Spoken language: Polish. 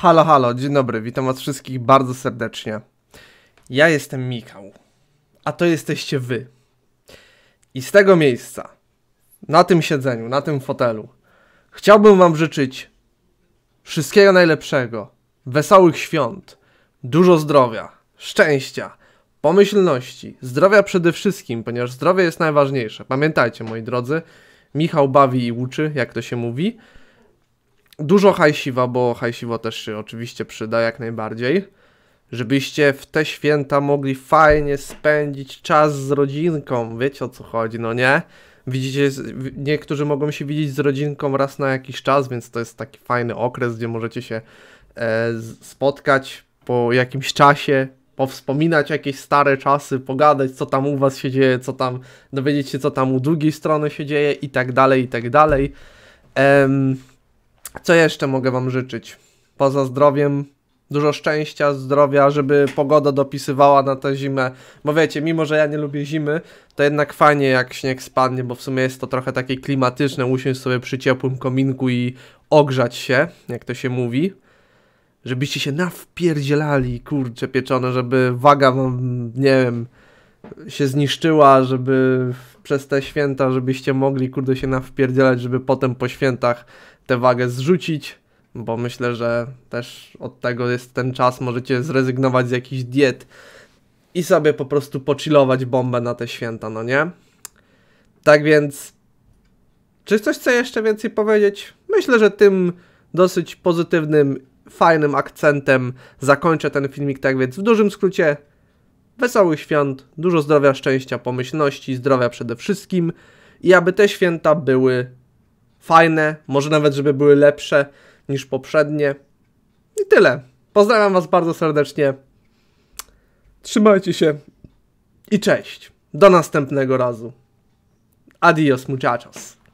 Halo, halo, dzień dobry, witam was wszystkich bardzo serdecznie. Ja jestem Mikał, a to jesteście wy. I z tego miejsca, na tym siedzeniu, na tym fotelu, chciałbym wam życzyć wszystkiego najlepszego, wesołych świąt, dużo zdrowia, szczęścia, pomyślności, zdrowia przede wszystkim, ponieważ zdrowie jest najważniejsze. Pamiętajcie, moi drodzy, Michał bawi i uczy, jak to się mówi. Dużo hajsiwa, bo hajsiwo też się oczywiście przyda jak najbardziej. Żebyście w te święta mogli fajnie spędzić czas z rodzinką, wiecie o co chodzi, no nie? Widzicie, niektórzy mogą się widzieć z rodzinką raz na jakiś czas, więc to jest taki fajny okres, gdzie możecie się e, spotkać po jakimś czasie, powspominać jakieś stare czasy, pogadać, co tam u was się dzieje, co tam, dowiedzieć się, co tam u drugiej strony się dzieje i tak dalej, i tak dalej. Ehm, co jeszcze mogę Wam życzyć? Poza zdrowiem, dużo szczęścia, zdrowia, żeby pogoda dopisywała na tę zimę. Bo wiecie, mimo że ja nie lubię zimy, to jednak fajnie jak śnieg spadnie, bo w sumie jest to trochę takie klimatyczne, usiąść sobie przy ciepłym kominku i ogrzać się, jak to się mówi. Żebyście się nawpierdzielali, kurcze pieczone, żeby waga wam, nie wiem, się zniszczyła, żeby przez te święta, żebyście mogli kurde się nawpierdzielać, żeby potem po świętach tę wagę zrzucić, bo myślę, że też od tego jest ten czas, możecie zrezygnować z jakichś diet i sobie po prostu pocilować bombę na te święta, no nie? Tak więc, czy coś chce jeszcze więcej powiedzieć? Myślę, że tym dosyć pozytywnym, fajnym akcentem zakończę ten filmik, tak więc w dużym skrócie Wesołych świąt, dużo zdrowia, szczęścia, pomyślności, zdrowia przede wszystkim i aby te święta były fajne, może nawet, żeby były lepsze niż poprzednie. I tyle. Pozdrawiam Was bardzo serdecznie. Trzymajcie się i cześć. Do następnego razu. Adios, muchachos.